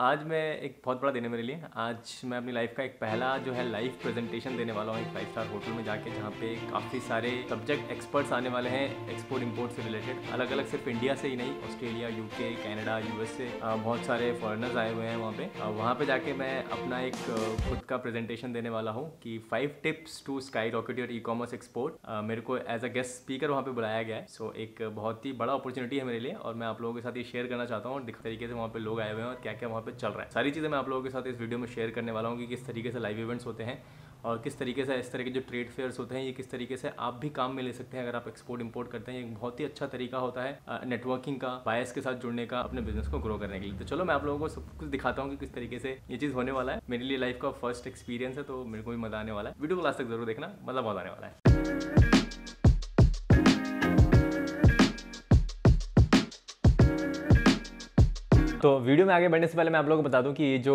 आज मैं एक बहुत बड़ा दिन है मेरे लिए आज मैं अपनी लाइफ का एक पहला जो है लाइफ प्रेजेंटेशन देने वाला हूँ एक फाइव स्टार होटल में जाके जहाँ पे काफ़ी सारे सब्जेक्ट एक्सपर्ट्स आने वाले हैं एक्सपोर्ट इंपोर्ट से रिलेटेड अलग अलग सिर्फ इंडिया से ही नहीं ऑस्ट्रेलिया यूके कनाडा यूएसए बहुत सारे फॉरनर्स आए हुए हैं वहाँ पे वहाँ पे जाके मैं अपना एक खुद का प्रेजेंटेशन देने वाला हूँ कि five tips to skyrocket your e commerce export मेरे को एज अ गेस्ट स्पीकर वहाँ पर बुलाया गया है सो एक बहुत ही बड़ा अपॉर्चुनिटी है मेरे लिए और मैं आप लोगों के साथ ये शेयर करना चाहता हूँ तरीके से वहाँ पर लोग आए हुए हैं और क्या क्या वहाँ वहाँ पर चल रहा है सारी चीज़ें मैं आप लोगों के साथ इस वीडियो में शेयर करने वाला हूँ कि किस तरीके से लाइव इवेंट्स होते हैं और किस तरीके से इस तरह के जो ट्रेड फेयर्स होते हैं ये किस तरीके से आप भी काम में ले सकते हैं अगर आप एक्सपोर्ट इंपोर्ट करते हैं एक बहुत ही अच्छा तरीका होता है नेटवर्किंग का बायस के साथ जुड़ने का अपने बिजनेस को ग्रो करने के लिए तो चलो मैं आप लोगों को सब कुछ दिखाता हूँ कि किस तरीके से ये चीज़ होने वाला है मेरे लिए लाइफ का फर्स्ट एक्सपीरियंस है तो मेरे को भी मजा आने वाला है वीडियो को लास्ट तक जरूर देखना मतलब मजा बहुत आने वाला है तो वीडियो में आगे बढ़ने से पहले मैं आप लोगों को बता दूं कि ये जो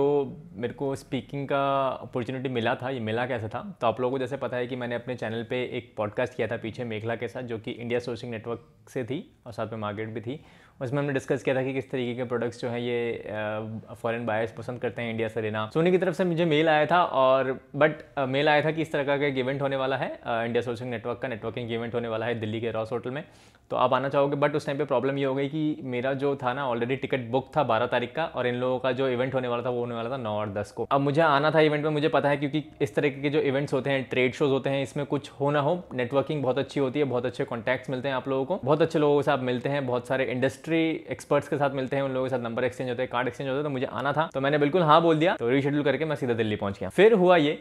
मेरे को स्पीकिंग का अपॉर्चुनिटी मिला था ये मिला कैसे था तो आप लोगों को जैसे पता है कि मैंने अपने चैनल पे एक पॉडकास्ट किया था पीछे मेघला के साथ जो कि इंडिया सोर्सिंग नेटवर्क से थी और साथ में मार्केट भी थी उसमें हमने डिस्कस किया था कि किस तरीके के प्रोडक्ट्स जो हैं ये फॉरेन बायर्स पसंद करते हैं इंडिया से लेना सोनी की तरफ से मुझे मेल आया था और बट मेल आया था कि इस तरह का एक इवेंट होने वाला है इंडिया सोर्सिंग नेटवर्क का नेटवर्किंग इवेंट होने वाला है दिल्ली के रॉस होटल में तो आप आना चाहोगे बट उस टाइम पर प्रॉब्लम ये हो गई कि मेरा जो था ना ऑलरेडी टिकट बुक था बारह तारीख का और इन लोगों का जो इवेंट होने वाला था वो होने वाला था नौ और दस को अब मुझे आना था इवेंट में मुझे पता है क्योंकि इस तरीके के जो इवेंट्स होते हैं ट्रेड शोज होते हैं इसमें कुछ हो ना हो नेटवर्किंग बहुत अच्छी होती है बहुत अच्छे कॉन्टैक्ट्स मिलते हैं आप लोगों को बहुत अच्छे लोगों से साथ मिलते हैं बहुत सारे इंडस्ट्री एक्सपर्ट्स के साथ मिलते हैं उन लोगों के साथ नंबर एक्सचेंज होते हैं कार्ड एक्सचेंज होते हैं तो मुझे आना था तो मैंने बिल्कुल हाँ बोल दिया तो रिशेड्यूल करके मैं सीधा दिल्ली पहुंच गया फिर हुआ ये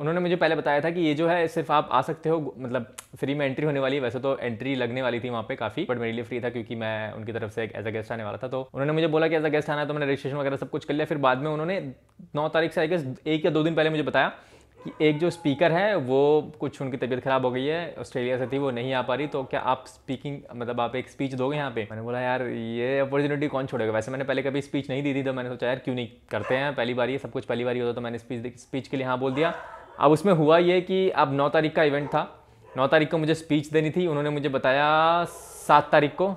उन्होंने मुझे पहले बताया था कि ये जो है सिर्फ आप आ सकते हो मतलब फ्री में एंट्री होने वाली है वैसे तो एंट्री लगने वाली थी वहाँ पे काफी बट मेरे लिए फ्री था क्योंकि मैं उनकी तरफ से एक एज अ गेस्ट आने वाला था तो उन्होंने मुझे बोला कि एज था मतलब गेस्ट आना है तो मैंने रजिस्ट्रेशन वगैरह सब कुछ कर लिया फिर बाद में उन्होंने नौ तारीख से आई गेस एक या दो दिन पहले मुझे बताया कि एक जो स्पीकर है वो कुछ उनकी तबीयत ख़राब हो गई है ऑस्ट्रेलिया से थी वो नहीं आ पा रही तो क्या आप स्पीकिंग मतलब आप एक स्पीच दोगे यहाँ पे मैंने बोला यार ये अपॉर्चुनिटी कौन छोड़ेगा वैसे मैंने पहले कभी स्पीच नहीं दी थी तो मैंने सोचा यार क्यों नहीं करते हैं पहली बार ये सब कुछ पहली बार ही होता तो मैंने स्पीच स्पीच के लिए हाँ बोल दिया अब उसमें हुआ ये कि अब नौ तारीख का इवेंट था नौ तारीख को मुझे स्पीच देनी थी उन्होंने मुझे बताया सात तारीख को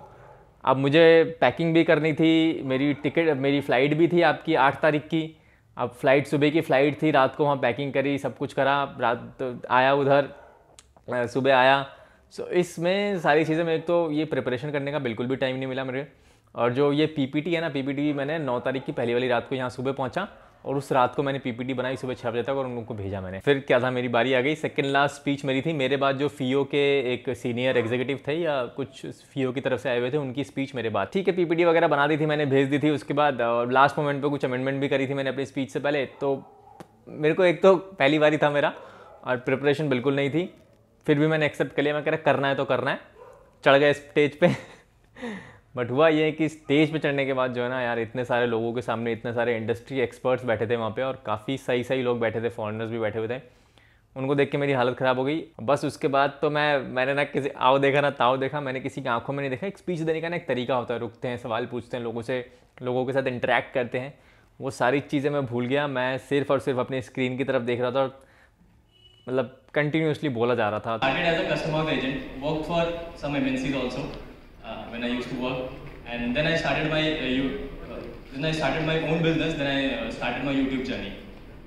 अब मुझे पैकिंग भी करनी थी मेरी टिकट मेरी फ़्लाइट भी थी आपकी आठ तारीख की अब फ़्लाइट सुबह की फ़्लाइट थी रात को वहाँ पैकिंग करी सब कुछ करा रात तो आया उधर सुबह आया सो इसमें सारी चीज़ें मेरे तो ये प्रिपरेशन करने का बिल्कुल भी टाइम नहीं मिला मेरे और जो ये पीपीटी है ना पीपीटी मैंने नौ तारीख की पहली वाली रात को यहाँ सुबह पहुँचा और उस रात को मैंने पीपीटी बनाई सुबह छः बजे तक और उन लोगों को भेजा मैंने फिर क्या था मेरी बारी आ गई सेकंड लास्ट स्पीच मेरी थी मेरे बाद जो फीओ के एक सीनियर एग्जीक्यूटिव थे या कुछ फीओ की तरफ से आए हुए थे उनकी स्पीच मेरे बाद ठीक है पीपीटी वगैरह बना दी थी मैंने भेज दी थी उसके बाद और लास्ट मोमेंट पर कुछ अमेंडमेंट भी करी थी मैंने अपनी स्पीच से पहले तो मेरे को एक तो पहली बारी था मेरा और प्रिपरेशन बिल्कुल नहीं थी फिर भी मैंने एक्सेप्ट कर लिया मैं कह रहा करना है तो करना है चढ़ गए स्टेज पर बट हुआ ये है कि स्टेज पे चढ़ने के बाद जो है ना यार इतने सारे लोगों के सामने इतने सारे इंडस्ट्री एक्सपर्ट्स बैठे थे वहाँ पे और काफ़ी सही सही लोग बैठे थे फॉरनर्स भी बैठे हुए थे उनको देख के मेरी हालत ख़राब हो गई बस उसके बाद तो मैं मैंने ना किसी आओ देखा ना ताओ देखा मैंने किसी की आंखों में नहीं देखा एक स्पीच देने का ना एक तरीका होता है रुकते हैं सवाल पूछते हैं लोगों से लोगों के साथ इंटरेक्ट करते हैं वो सारी चीज़ें मैं भूल गया मैं सिर्फ और सिर्फ अपनी स्क्रीन की तरफ देख रहा था और मतलब कंटिन्यूसली बोला जा रहा था when I used to work. And then I started my uh, you, then uh, I started my own business. Then I uh, started my YouTube journey.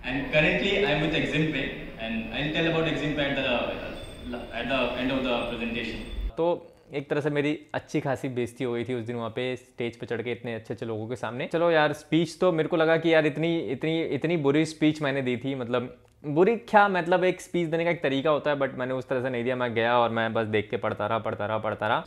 And currently I'm with Eximpay, and I'll tell about Eximpay at the at the end of the presentation. So एक तरह से मेरी अच्छी खासी बेजती हो गई थी उस दिन वहाँ पे स्टेज पर चढ़ के इतने अच्छे अच्छे लोगों के सामने चलो यार स्पीच तो मेरे को लगा कि यार इतनी इतनी इतनी बुरी स्पीच मैंने दी थी मतलब बुरी क्या मतलब एक स्पीच देने का एक तरीका होता है बट मैंने उस तरह से नहीं दिया मैं गया और मैं बस देख के पढ़ता रहा पढ़ता रहा पढ़ता रहा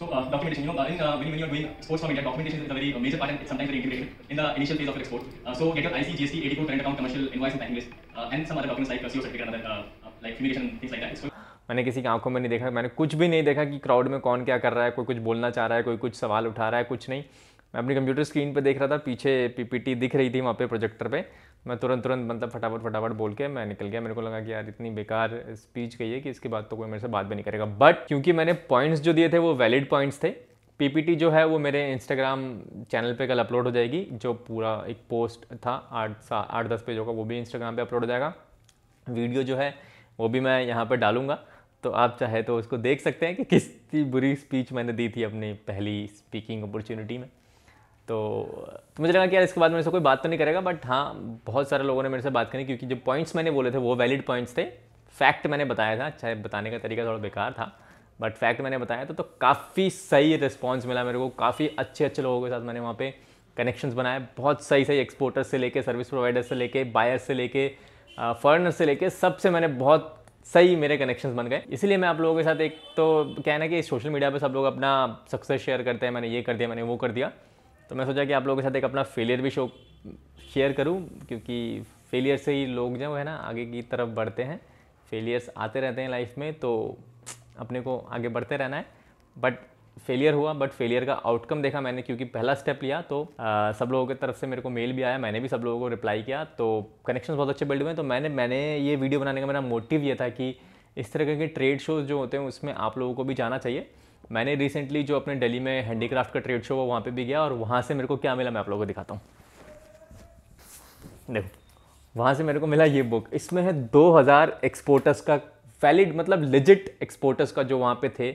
uh, मैंने किसी की आंखों में नहीं देखा मैंने कुछ भी नहीं देखा कि क्राउड में कौन क्या कर रहा है कोई कुछ बोलना चाह रहा है कोई कुछ सवाल उठा रहा है कुछ नहीं मैं अपनी कंप्यूटर स्क्रीन पर देख रहा था पीछे पीपीटी दिख रही थी वहाँ पे प्रोजेक्टर पे मैं तुरंत तुरंत मतलब फटाफट फटाफट बोल के मैं निकल गया मेरे को लगा कि यार इतनी बेकार स्पीच कही है कि इसके बाद तो कोई मेरे से बात भी नहीं करेगा बट क्योंकि मैंने पॉइंट्स जो दिए थे वो वैलिड पॉइंट्स थे पीपीटी जो है वो मेरे इंस्टाग्राम चैनल पे कल अपलोड हो जाएगी जो पूरा एक पोस्ट था आठ सा आठ दस पेजों का वो भी इंस्टाग्राम पे अपलोड हो जाएगा वीडियो जो है वो भी मैं यहाँ पर डालूंगा तो आप चाहे तो उसको देख सकते हैं कि कितनी बुरी स्पीच मैंने दी थी अपनी पहली स्पीकिंग अपॉर्चुनिटी में तो, तो मुझे लगा कि यार इसके बाद मेरे से कोई बात तो नहीं करेगा बट हाँ बहुत सारे लोगों ने मेरे से बात करी क्योंकि जो पॉइंट्स मैंने बोले थे वो वैलिड पॉइंट्स थे फैक्ट मैंने बताया था चाहे बताने का तरीका थोड़ा बेकार था बट फैक्ट मैंने बताया था तो काफ़ी सही रिस्पॉन्स मिला मेरे को काफ़ी अच्छे अच्छे लोगों के साथ मैंने वहाँ पर कनेक्शंस बनाए बहुत सही सही एक्सपोर्टर से लेके सर्विस प्रोवाइडर से लेके बायर से लेके फॉरनर से लेके सबसे मैंने बहुत सही मेरे कनेक्शंस बन गए इसीलिए मैं आप लोगों के साथ एक तो कहना कि सोशल मीडिया पे सब लोग अपना सक्सेस शेयर करते हैं मैंने ये कर दिया मैंने वो कर दिया तो मैं सोचा कि आप लोगों के साथ एक अपना फेलियर भी शो शेयर करूँ क्योंकि फेलियर से ही लोग जो है ना आगे की तरफ बढ़ते हैं फेलियर्स आते रहते हैं लाइफ में तो अपने को आगे बढ़ते रहना है बट फेलियर हुआ बट फेलियर का आउटकम देखा मैंने क्योंकि पहला स्टेप लिया तो आ, सब लोगों की तरफ से मेरे को मेल भी आया मैंने भी सब लोगों को रिप्लाई किया तो कनेक्शन बहुत अच्छे बिल्ड हुए तो मैंने मैंने ये वीडियो बनाने का मेरा मोटिव ये था कि इस तरह के ट्रेड शोज जो होते हैं उसमें आप लोगों को भी जाना चाहिए मैंने रिसेंटली जो अपने दिल्ली में हैंडीक्राफ्ट का ट्रेड शो हुआ वहाँ पर भी गया और वहाँ से मेरे को क्या मिला मैं आप लोगों को दिखाता हूँ देखो वहाँ से मेरे को मिला ये बुक इसमें है 2000 एक्सपोर्टर्स का वैलिड मतलब लिजिट एक्सपोर्टर्स का जो वहाँ पे थे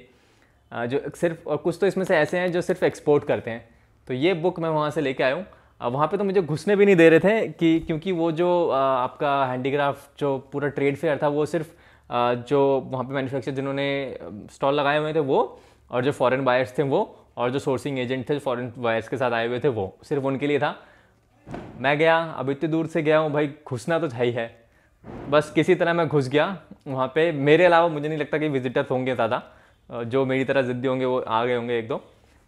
जो सिर्फ और कुछ तो इसमें से ऐसे हैं जो सिर्फ एक्सपोर्ट करते हैं तो ये बुक मैं वहाँ से लेके आया हूँ वहाँ पे तो मुझे घुसने भी नहीं दे रहे थे कि क्योंकि वो जो आपका हैंडीक्राफ्ट जो पूरा ट्रेड फेयर था वो सिर्फ जो वहाँ पे मैन्युफैक्चर जिन्होंने स्टॉल लगाए हुए थे वो और जो फॉरेन बायर्स थे वो और जो सोर्सिंग एजेंट थे फॉरेन बायर्स के साथ आए हुए थे वो सिर्फ उनके लिए था मैं गया अब इतनी दूर से गया हूँ भाई घुसना तो है ही है बस किसी तरह मैं घुस गया वहाँ पे मेरे अलावा मुझे नहीं लगता कि विजिटर्स होंगे ज़्यादा जो मेरी तरह ज़िद्दी होंगे वो आ गए होंगे एक दो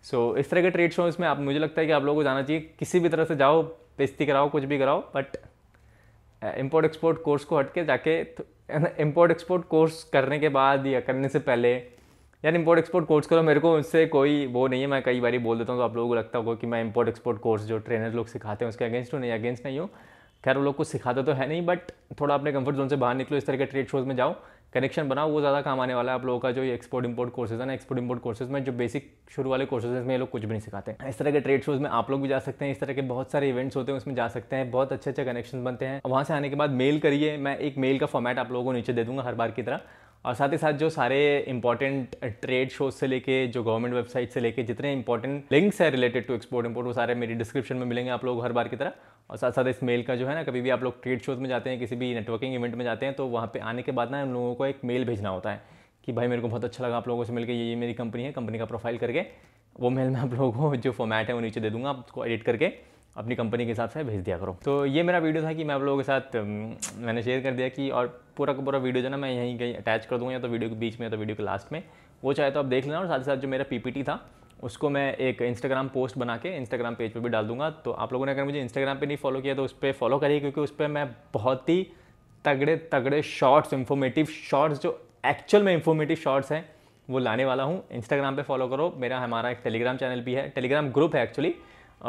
सो so, इस तरह के ट्रेड शोज में आप मुझे लगता है कि आप लोगों को जाना चाहिए किसी भी तरह से जाओ बेजती कराओ कुछ भी कराओ बट इम्पोर्ट एक्सपोर्ट कोर्स को हट के जाके इम्पोर्ट एक्सपोर्ट कोर्स करने के बाद या करने से पहले यार इम्पोर्ट एक्सपोर्ट कोर्स करो मेरे को उससे कोई वो नहीं है मैं कई बार बोल देता हूँ तो आप लोगों को लगता होगा कि मैं इम्पोर्ट एक्सपोर्ट कोर्स जो ट्रेनर लोग सिखाते हैं उसके अगेंस्ट हूँ नहीं अगेंस्ट नहीं हूँ खैर वो लोग को सिखाते तो है नहीं बट थोड़ा अपने कंफर्ट जोन से बाहर निकलो इस तरह के ट्रेड शोज में जाओ कनेक्शन बनाओ वो ज़्यादा काम आने वाला है आप लोगों का जो एक्सपोर्ट इंपोर्ट कोर्सेज है ना एक्सपोर्ट इंपोर्ट कोर्सेज में जो बेसिक शुरू वाले कोर्सेज में ये लोग कुछ भी नहीं सिखाते हैं इस तरह के ट्रेड शोज में आप लोग भी जा सकते हैं इस तरह के बहुत सारे इवेंट्स होते हैं उसमें जा सकते हैं बहुत अच्छे अच्छे कनेक्शन बनते हैं वहाँ से आने के बाद मेल करिए मैं एक मेल का फॉर्मेट आप लोगों को नीचे दे दूंगा हर बार की तरह और साथ ही साथ जो सारे इंपॉर्टेंट ट्रेड शोज से लेके जो गवर्नमेंट वेबसाइट से लेके जितने इंपॉर्टेंट लिंक्स है रिलेटेड टू एक्सपोर्ट इम्पोर्ट वो सारे मेरी डिस्क्रिप्शन में मिलेंगे आप लोग हर बार की तरह और साथ साथ इस मेल का जो है ना कभी भी आप लोग ट्रेड शोज़ में जाते हैं किसी भी नेटवर्किंग इवेंट में जाते हैं तो वहाँ पे आने के बाद ना उन लोगों को एक मेल भेजना होता है कि भाई मेरे को बहुत अच्छा लगा आप लोगों से मिलकर ये ये मेरी कंपनी है कंपनी का प्रोफाइल करके वो मेल मैं आप लोगों को जो फॉर्मेट है वो नीचे दे दूंगा आप उसको एडिट करके अपनी कंपनी के हिसाब से भेज दिया करो तो ये मेरा वीडियो था कि मैं आप लोगों के साथ मैंने शेयर कर दिया कि और पूरा का पूरा वीडियो जो ना मैं यहीं कहीं अटैच कर दूँगा या तो वीडियो के बीच में या तो वीडियो के लास्ट में वो चाहे तो आप देख लेना और साथ ही साथ जो मेरा पीपीटी था उसको मैं एक इंस्टाग्राम पोस्ट बना के इंस्टाग्राम पेज पर भी डाल दूंगा तो आप लोगों ने अगर मुझे इंस्टाग्राम पर नहीं फॉलो किया तो उस पर फॉलो करिए क्योंकि उस पर मैं बहुत ही तगड़े तगड़े शॉर्ट्स इन्फॉर्मेटिव शॉर्ट्स जो एक्चुअल में इन्फॉर्मेटिव शॉर्ट्स हैं वो लाने वाला हूँ इंस्टाग्राम पे फॉलो करो मेरा हमारा एक टेलीग्राम चैनल भी है टेलीग्राम ग्रुप है एक्चुअली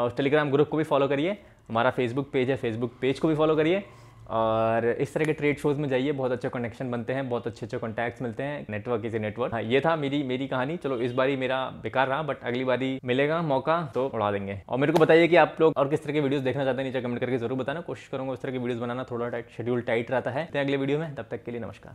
उस टेलीग्राम ग्रुप को भी फॉलो करिए हमारा फेसबुक पेज है फेसबुक पेज को भी फॉलो करिए और इस तरह के ट्रेड शोज़ में जाइए बहुत अच्छे कनेक्शन बनते हैं बहुत अच्छे अच्छे कॉन्टैक्ट्स मिलते हैं नेटवर्क इज ए नेटवर्क हाँ ये था मेरी मेरी कहानी चलो इस बारी मेरा बेकार रहा बट अगली बारी मिलेगा मौका तो उड़ा देंगे और मेरे को बताइए कि आप लोग और किस तरह के वीडियोस देखना चाहते हैं नीचे कमेंट करके जरूर बताना कोशिश करूंगा उस तरह की वीडियो बनाना थोड़ा टाइट शेड्यूल टाइट रहता है अगले वीडियो में तब तक के लिए नमस्कार